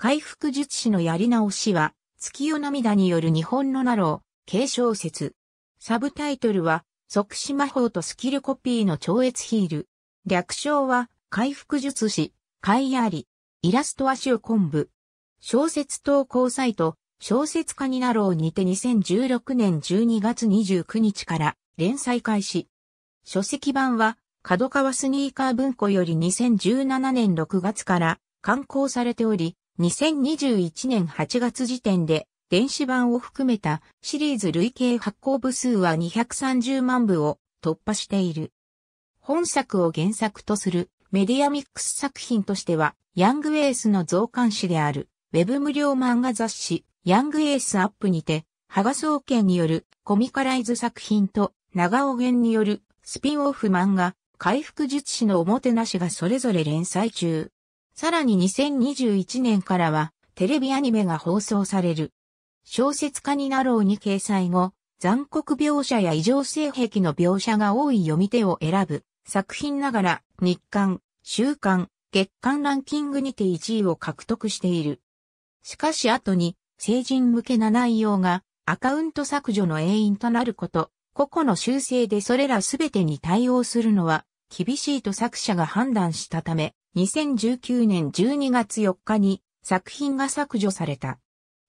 回復術師のやり直しは、月夜涙による日本のナロー、継承説。サブタイトルは、即死魔法とスキルコピーの超越ヒール。略称は、回復術師、海あり。イラスト足を昆布。小説投稿サイト、小説家になろうにて2016年12月29日から連載開始。書籍版は、角川スニーカー文庫より2017年6月から刊行されており、2021年8月時点で、電子版を含めたシリーズ累計発行部数は230万部を突破している。本作を原作とするメディアミックス作品としては、ヤングエースの増刊誌である、ウェブ無料漫画雑誌、ヤングエースアップにて、ハガ総研によるコミカライズ作品と、長尾源によるスピンオフ漫画、回復術師のおもてなしがそれぞれ連載中。さらに2021年からはテレビアニメが放送される。小説家になろうに掲載後、残酷描写や異常性癖の描写が多い読み手を選ぶ作品ながら日刊、週刊、月刊ランキングにて1位を獲得している。しかし後に成人向けな内容がアカウント削除の原因となること、個々の修正でそれらすべてに対応するのは厳しいと作者が判断したため、2019年12月4日に作品が削除された。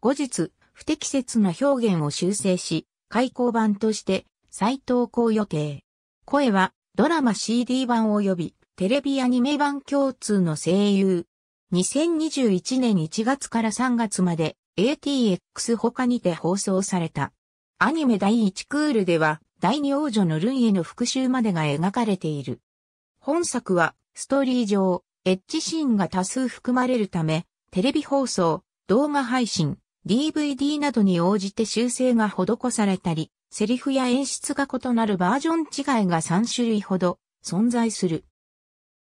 後日、不適切な表現を修正し、開口版として再投稿予定。声はドラマ CD 版及びテレビアニメ版共通の声優。2021年1月から3月まで ATX 他にて放送された。アニメ第1クールでは第2王女のルンへの復讐までが描かれている。本作は、ストーリー上、エッジシーンが多数含まれるため、テレビ放送、動画配信、DVD などに応じて修正が施されたり、セリフや演出が異なるバージョン違いが3種類ほど存在する。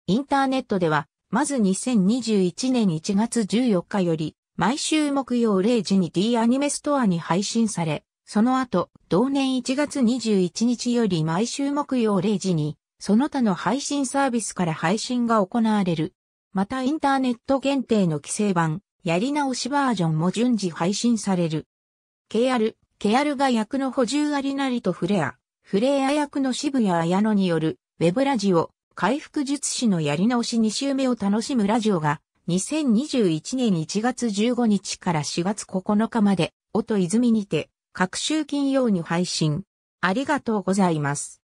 インターネットでは、まず2021年1月14日より、毎週木曜0時に D アニメストアに配信され、その後、同年1月21日より毎週木曜0時にその他の配信サービスから配信が行われる。またインターネット限定の規制版、やり直しバージョンも順次配信される。ケアル、ケアルが役の補充ありなりとフレア、フレア役の渋谷綾野による、ウェブラジオ、回復術師のやり直し2週目を楽しむラジオが、2021年1月15日から4月9日まで、音泉にて、各週金曜に配信。ありがとうございます。